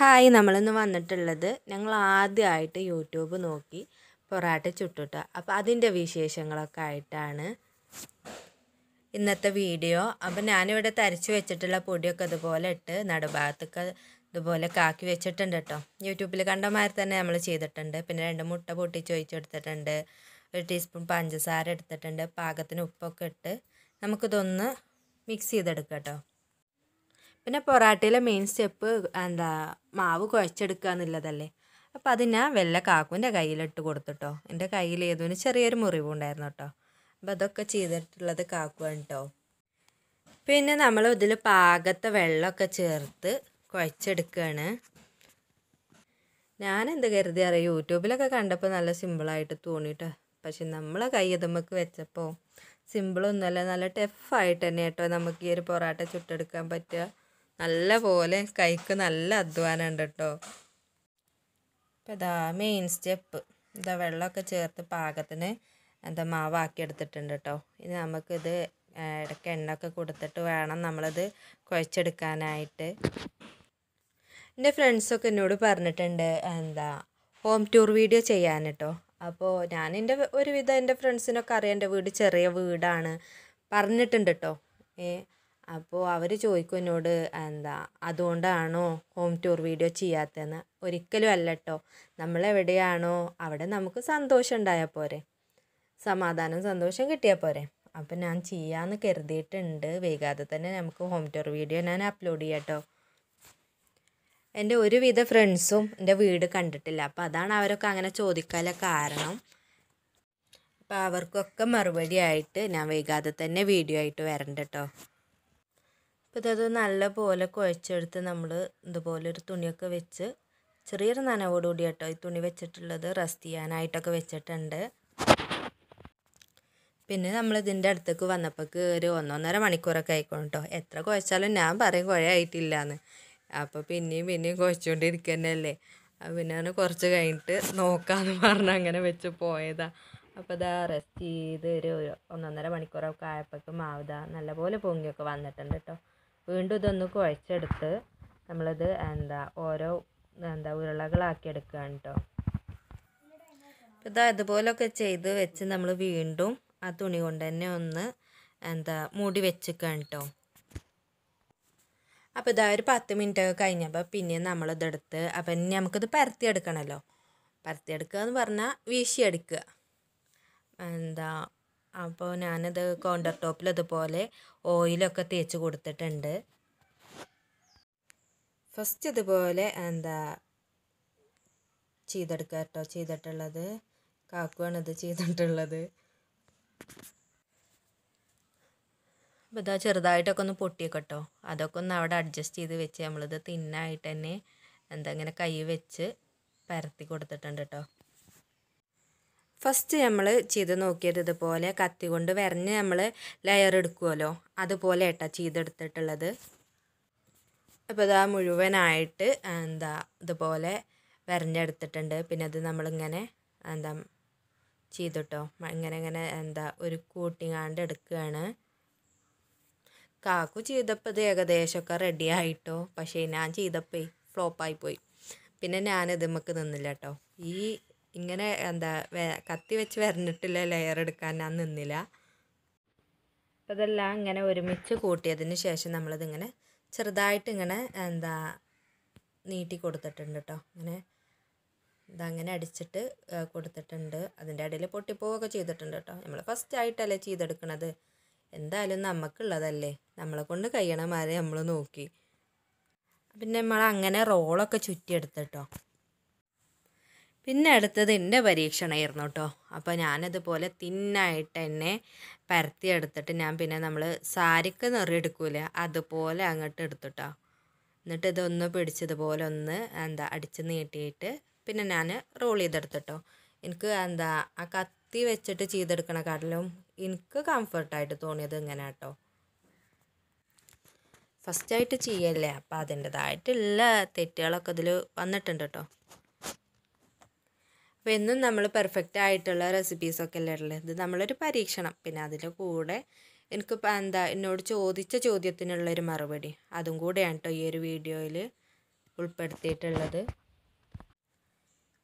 hi നമ്മളിന്ന് വന്നിട്ടുള്ളത് ഞങ്ങൾ ആദ്യമായിട്ട് യൂട്യൂബ് നോക്കി പൊറാട്ട ചുട്ടുട്ട അപ്പം അതിൻ്റെ വിശേഷങ്ങളൊക്കെ ആയിട്ടാണ് ഇന്നത്തെ വീഡിയോ അപ്പം ഞാനിവിടെ തരച്ചു വെച്ചിട്ടുള്ള പൊടിയൊക്കെ ഇതുപോലെ ഇട്ട് നടുഭാഗത്തൊക്കെ ഇതുപോലെ കാക്കി വെച്ചിട്ടുണ്ട് കേട്ടോ യൂട്യൂബിൽ കണ്ട തന്നെ നമ്മൾ ചെയ്തിട്ടുണ്ട് പിന്നെ രണ്ട് മുട്ട പൊട്ടിച്ച് ഒഴിച്ചെടുത്തിട്ടുണ്ട് ഒരു ടീസ്പൂൺ പഞ്ചസാര എടുത്തിട്ടുണ്ട് പാകത്തിന് ഉപ്പൊക്കെ ഇട്ട് നമുക്കിതൊന്ന് മിക്സ് ചെയ്തെടുക്കാം കേട്ടോ പിന്നെ പൊറാട്ടയിലെ മെയിൻ സ്റ്റെപ്പ് എന്താ മാവ് കുഴച്ചെടുക്കുക എന്നുള്ളതല്ലേ അപ്പം അത് ഞാൻ വെള്ള കാക്കുവിൻ്റെ കയ്യിലിട്ട് കൊടുത്തിട്ടോ എൻ്റെ കയ്യിൽ ഏതോ ചെറിയൊരു മുറിവുണ്ടായിരുന്നു കേട്ടോ അപ്പോൾ അതൊക്കെ ചെയ്തിട്ടുള്ളത് കാക്കുവാണ് കേട്ടോ പിന്നെ നമ്മൾ ഇതിൽ പാകത്തെ വെള്ളമൊക്കെ ചേർത്ത് കുഴച്ചെടുക്കുകയാണ് ഞാൻ എന്ത് കരുതി അറിയാം യൂട്യൂബിലൊക്കെ കണ്ടപ്പോൾ നല്ല സിമ്പിളായിട്ട് തോന്നിയിട്ട് പക്ഷെ നമ്മളെ കൈ ഇതുമ്മക്ക് വെച്ചപ്പോൾ സിമ്പിളൊന്നുമല്ല നല്ല ടഫായിട്ട് തന്നെ കേട്ടോ നമുക്ക് ഈ ഒരു പൊറോട്ട ചുട്ടെടുക്കാൻ പറ്റുക നല്ല പോലെ കൈക്ക് നല്ല അധ്വാനം ഉണ്ട് കേട്ടോ ഇപ്പം ഇതാ മെയിൻ സ്റ്റെപ്പ് ഇതാ വെള്ളമൊക്കെ ചേർത്ത് പാകത്തിന് എന്താ മാവാക്കി എടുത്തിട്ടുണ്ട് കേട്ടോ ഇനി നമുക്കിത് ഇടയ്ക്ക് എണ്ണയൊക്കെ കൊടുത്തിട്ട് വേണം നമ്മളത് കുഴച്ചെടുക്കാനായിട്ട് എൻ്റെ ഫ്രണ്ട്സൊക്കെ എന്നോട് പറഞ്ഞിട്ടുണ്ട് എന്താ ഹോം ടൂർ വീഡിയോ ചെയ്യാൻ കേട്ടോ അപ്പോൾ ഞാൻ എൻ്റെ ഒരുവിധം എൻ്റെ ഫ്രണ്ട്സിനൊക്കെ അറിയാം എൻ്റെ വീട് ചെറിയ വീടാണ് പറഞ്ഞിട്ടുണ്ട് കേട്ടോ ഏ അപ്പോൾ അവർ ചോദിക്കും എന്നോട് എന്താ അതുകൊണ്ടാണോ ഹോം ടൂർ വീഡിയോ ചെയ്യാത്തതെന്ന് ഒരിക്കലും അല്ല കേട്ടോ നമ്മൾ എവിടെയാണോ അവിടെ നമുക്ക് സന്തോഷം ഉണ്ടായാൽ പോരെ സമാധാനം സന്തോഷം കിട്ടിയാൽ പോരെ അപ്പം ഞാൻ ചെയ്യാമെന്ന് കരുതിയിട്ടുണ്ട് വൈകാതെ തന്നെ നമുക്ക് ഹോം ടൂർ വീഡിയോ ഞാൻ അപ്ലോഡ് ചെയ്യാം കേട്ടോ എൻ്റെ ഒരുവിധ ഫ്രണ്ട്സും എൻ്റെ വീട് കണ്ടിട്ടില്ല അപ്പം അതാണ് അവരൊക്കെ അങ്ങനെ ചോദിക്കാനുള്ള കാരണം അപ്പം അവർക്കൊക്കെ മറുപടി ആയിട്ട് ഞാൻ വൈകാതെ തന്നെ വീഡിയോ ആയിട്ട് വരണ്ട കേട്ടോ അപ്പോൾ ഇതത് നല്ലപോലെ കുഴച്ചെടുത്ത് നമ്മൾ ഇതുപോലെ ഒരു തുണിയൊക്കെ വെച്ച് ചെറിയൊരു നനവോടുകൂടി കേട്ടോ ഈ തുണി വെച്ചിട്ടുള്ളത് റെസ്റ്റ് ചെയ്യാനായിട്ടൊക്കെ വെച്ചിട്ടുണ്ട് പിന്നെ നമ്മൾ ഇതിൻ്റെ അടുത്തേക്ക് വന്നപ്പോൾക്ക് ഒരു ഒന്നൊന്നര മണിക്കൂറൊക്കെ ആയിക്കോണം കേട്ടോ എത്ര കുഴച്ചാലും ഞാൻ പറയും കുഴയായിട്ടില്ല എന്ന് അപ്പോൾ പിന്നെയും പിന്നെയും കുഴച്ചുകൊണ്ടിരിക്കുന്നല്ലേ പിന്നെ അങ്ങനെ കുറച്ച് കഴിഞ്ഞിട്ട് നോക്കാമെന്ന് പറഞ്ഞ് അങ്ങനെ വെച്ച് പോയതാ അപ്പോൾ ഇതാ റെസ്റ്റ് ചെയ്ത് ഒരു ഒന്നൊന്നര മണിക്കൂറൊക്കെ ആയപ്പോഴേക്കും മാവുതാ നല്ലപോലെ പൊങ്ങിയൊക്കെ വന്നിട്ടുണ്ട് കേട്ടോ വീണ്ടും ഇതൊന്ന് കുഴച്ചെടുത്ത് നമ്മളിത് എന്താ ഓരോ എന്താ ഉരുളകളാക്കി എടുക്കുകയാണ് കേട്ടോ ഇതാ ഇതുപോലൊക്കെ ചെയ്ത് വെച്ച് നമ്മൾ വീണ്ടും ആ തുണി കൊണ്ട് തന്നെ ഒന്ന് എന്താ മൂടി വെച്ചിക്കാണ് കേട്ടോ അപ്പോൾ ഇതാ ഒരു പത്ത് മിനിറ്റ് ഒക്കെ കഴിഞ്ഞപ്പോൾ പിന്നെ നമ്മളിതെടുത്ത് അപ്പം ഇനി നമുക്കിത് പരത്തിയെടുക്കണമല്ലോ പരത്തിയെടുക്കുക എന്ന് പറഞ്ഞാൽ വീശിയെടുക്കുക എന്താ അപ്പോൾ ഞാനത് കൗണ്ടർ ടോപ്പിൽ അതുപോലെ ഓയിലൊക്കെ തേച്ച് കൊടുത്തിട്ടുണ്ട് ഫസ്റ്റ് ഇതുപോലെ എന്താ ചെയ്തെടുക്കുക കേട്ടോ ചെയ്തിട്ടുള്ളത് കാക്കുവാണ് ഇത് ചെയ്തിട്ടുള്ളത് അപ്പോൾ ഇതാ ചെറുതായിട്ടൊക്കെ ഒന്ന് പൊട്ടിയേക്കട്ടോ അതൊക്കെ ഒന്ന് അവിടെ അഡ്ജസ്റ്റ് ചെയ്ത് വെച്ച് നമ്മളിത് തിന്നായിട്ട് തന്നെ എന്താ ഇങ്ങനെ കൈ വെച്ച് പരത്തി കൊടുത്തിട്ടുണ്ട് കേട്ടോ ഫസ്റ്റ് നമ്മൾ ചെയ്ത് നോക്കിയത് ഇതുപോലെ കത്തി കൊണ്ട് വരഞ്ഞ് നമ്മൾ ലെയർ എടുക്കുമല്ലോ അതുപോലെ ഏട്ടാ ചെയ്തെടുത്തിട്ടുള്ളത് അപ്പോൾ ഇതാ മുഴുവനായിട്ട് എന്താ ഇതുപോലെ വരഞ്ഞെടുത്തിട്ടുണ്ട് പിന്നെ അത് നമ്മളിങ്ങനെ എന്താ ചെയ്തിട്ടോ ഇങ്ങനെ ഇങ്ങനെ എന്താ ഒരു കൂട്ടിങ്ങാണ്ട് എടുക്കുകയാണ് കാക്കു ചെയ്തപ്പോൾ ഇത് ഏകദേശമൊക്കെ റെഡി ആയിട്ടോ പക്ഷേ ഞാൻ ചെയ്തപ്പോൾ ഫ്ലോപ്പായിപ്പോയി പോയി പിന്നെ ഞാൻ നമുക്ക് നിന്നില്ല കേട്ടോ ഈ ഇങ്ങനെ എന്താ കത്തി വെച്ച് വരഞ്ഞിട്ടില്ല ലെയർ എടുക്കാൻ ഞാൻ നിന്നില്ല അപ്പോൾ ഇതെല്ലാം ഇങ്ങനെ ഒരുമിച്ച് കൂട്ടിയതിന് ശേഷം നമ്മളിതിങ്ങനെ ചെറുതായിട്ട് ഇങ്ങനെ എന്താ നീട്ടി കൊടുത്തിട്ടുണ്ട് കേട്ടോ ഇങ്ങനെ ഇതങ്ങനെ അടിച്ചിട്ട് കൊടുത്തിട്ടുണ്ട് അതിൻ്റെ ഇടയിൽ പൊട്ടിപ്പോവൊക്കെ ചെയ്തിട്ടുണ്ട് കേട്ടോ നമ്മൾ ഫസ്റ്റ് ആയിട്ടല്ലേ ചെയ്തെടുക്കണത് എന്തായാലും നമുക്കുള്ളതല്ലേ നമ്മളെ കൊണ്ട് കഴിയണമാരെ നമ്മൾ നോക്കി പിന്നെ നമ്മൾ അങ്ങനെ റോളൊക്കെ ചുറ്റിയെടുത്ത് കേട്ടോ പിന്നെ അടുത്തത് എൻ്റെ പരീക്ഷണമായിരുന്നു കേട്ടോ അപ്പോൾ ഞാനതുപോലെ തിന്നായിട്ട് എന്നെ പരത്തിയെടുത്തിട്ട് ഞാൻ പിന്നെ നമ്മൾ സാരിക്ക് നിറയെടുക്കൂലേ അതുപോലെ അങ്ങോട്ട് എടുത്തുട്ടോ എന്നിട്ട് ഇതൊന്ന് പിടിച്ചതുപോലെ ഒന്ന് എന്താ അടിച്ച് നീട്ടിയിട്ട് പിന്നെ ഞാൻ റോൾ ചെയ്തെടുത്തിട്ടോ എനിക്ക് എന്താ ആ കത്തി വെച്ചിട്ട് ചെയ്തെടുക്കണക്കാട്ടിലും എനിക്ക് കംഫർട്ടായിട്ട് തോന്നിയത് ഇങ്ങനെ കേട്ടോ ഫസ്റ്റായിട്ട് ചെയ്യല്ലേ അപ്പോൾ അതിൻ്റെതായിട്ടുള്ള തെറ്റുകളൊക്കെ ഇതിൽ വന്നിട്ടുണ്ട് കേട്ടോ അപ്പോൾ എന്നും നമ്മൾ പെർഫെക്റ്റ് ആയിട്ടുള്ള റെസിപ്പീസൊക്കെ അല്ലേ ഉള്ളത് ഇത് നമ്മളൊരു പരീക്ഷണം പിന്നെ അതിൻ്റെ കൂടെ എനിക്ക് എന്താ എന്നോട് ചോദിച്ച ചോദ്യത്തിനുള്ളൊരു മറുപടി അതും കൂടെയാണ് കേട്ടോ ഈ ഒരു വീഡിയോയിൽ ഉൾപ്പെടുത്തിയിട്ടുള്ളത്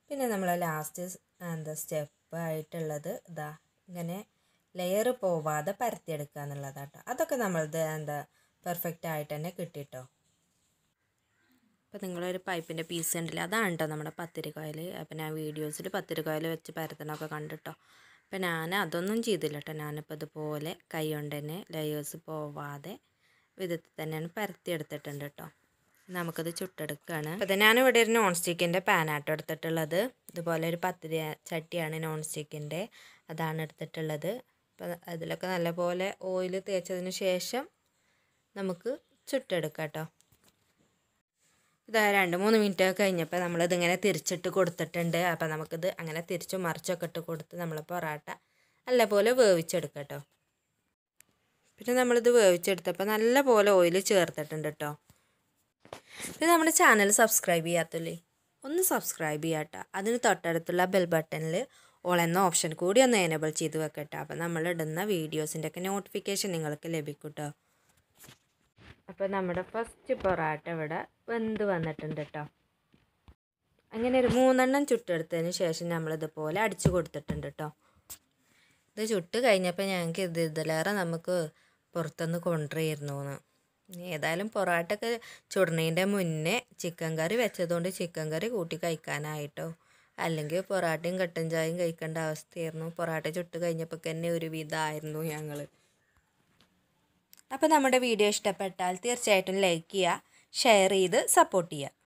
പിന്നെ നമ്മൾ ലാസ്റ്റ് എന്താ സ്റ്റെപ്പ് ആയിട്ടുള്ളത് ഇതാ ഇങ്ങനെ ലെയർ പോവാതെ പരത്തിയെടുക്കുക എന്നുള്ളതാണ് കേട്ടോ അതൊക്കെ നമ്മളത് എന്താ പെർഫെക്റ്റ് ആയിട്ട് തന്നെ കിട്ടിയിട്ടോ അപ്പോൾ നിങ്ങളൊരു പൈപ്പിൻ്റെ പീസ് ഉണ്ടല്ലോ അതാണ് കേട്ടോ നമ്മുടെ പത്തിരിക്കായൽ അപ്പം ഞാൻ വീഡിയോസിൽ പത്തിരിക്കായൽ വെച്ച് പരത്തണമൊക്കെ കണ്ടിട്ടോ അപ്പം ഞാൻ അതൊന്നും ചെയ്തില്ല കേട്ടോ ഞാനിപ്പോൾ ഇതുപോലെ കൈ കൊണ്ട് തന്നെ ലെയേഴ്സ് പോവാതെ വിധത്തിൽ തന്നെയാണ് പരത്തിയെടുത്തിട്ടുണ്ട് കേട്ടോ നമുക്കത് ചുട്ടെടുക്കുകയാണ് അപ്പം ഞാനിവിടെ ഒരു നോൺ സ്റ്റിക്കിൻ്റെ പാനാട്ടോ എടുത്തിട്ടുള്ളത് ഇതുപോലെ ഒരു പത്തിരി ചട്ടിയാണ് നോൺ സ്റ്റിക്കിൻ്റെ അതാണ് എടുത്തിട്ടുള്ളത് അപ്പം അതിലൊക്കെ നല്ലപോലെ ഓയിൽ തേച്ചതിന് ശേഷം നമുക്ക് ചുട്ടെടുക്കാം കേട്ടോ ഇതാ രണ്ട് മൂന്ന് മിനിറ്റ് ഒക്കെ കഴിഞ്ഞപ്പോൾ ഇങ്ങനെ തിരിച്ചിട്ട് കൊടുത്തിട്ടുണ്ട് അപ്പോൾ നമുക്കിത് അങ്ങനെ തിരിച്ച് മറിച്ചൊക്കെ ഇട്ട് കൊടുത്ത് നമ്മൾ പൊറാട്ട നല്ലപോലെ വേവിച്ചെടുക്കുക കേട്ടോ പിന്നെ നമ്മളിത് വേവിച്ചെടുത്തപ്പോൾ നല്ലപോലെ ഓയിൽ ചേർത്തിട്ടുണ്ട് കേട്ടോ പിന്നെ നമ്മുടെ ചാനൽ സബ്സ്ക്രൈബ് ചെയ്യാത്തല്ലേ ഒന്ന് സബ്സ്ക്രൈബ് ചെയ്യാട്ടോ അതിന് തൊട്ടടുത്തുള്ള ബെൽ ബട്ടണിൽ ഓൾ എന്ന ഓപ്ഷൻ കൂടി ഒന്ന് എനേബിൾ ചെയ്ത് വെക്കട്ടോ അപ്പോൾ നമ്മളിടുന്ന വീഡിയോസിൻ്റെയൊക്കെ നോട്ടിഫിക്കേഷൻ നിങ്ങൾക്ക് ലഭിക്കും കേട്ടോ അപ്പോൾ നമ്മുടെ ഫസ്റ്റ് പൊറാട്ട ഇവിടെ വെന്ത് വന്നിട്ടുണ്ട് കേട്ടോ അങ്ങനെ ഒരു മൂന്നെണ്ണം ചുട്ടെടുത്തതിന് ശേഷം നമ്മളിതുപോലെ അടിച്ചു കൊടുത്തിട്ടുണ്ട് കേട്ടോ ഇത് ചുട്ട് കഴിഞ്ഞപ്പോൾ ഞങ്ങൾക്ക് ഇത് ഇതിലേറെ നമുക്ക് പുറത്തുനിന്ന് കൊണ്ടുവരുന്നു ഏതായാലും പൊറോട്ടയൊക്കെ ചുടണേൻ്റെ മുന്നേ ചിക്കൻ കറി വെച്ചതുകൊണ്ട് ചിക്കൻ കറി കൂട്ടി കഴിക്കാനായിട്ടോ അല്ലെങ്കിൽ പൊറാട്ടയും കട്ടൻ ചായയും കഴിക്കേണ്ട അവസ്ഥയായിരുന്നു പൊറാട്ട ചുട്ട് കഴിഞ്ഞപ്പോൾ തന്നെ ഒരു വിധമായിരുന്നു ഞങ്ങൾ അപ്പോൾ നമ്മുടെ വീഡിയോ ഇഷ്ടപ്പെട്ടാൽ തീർച്ചയായിട്ടും ലൈക്ക് ചെയ്യുക ഷെയർ ചെയ്ത് സപ്പോർട്ട് ചെയ്യുക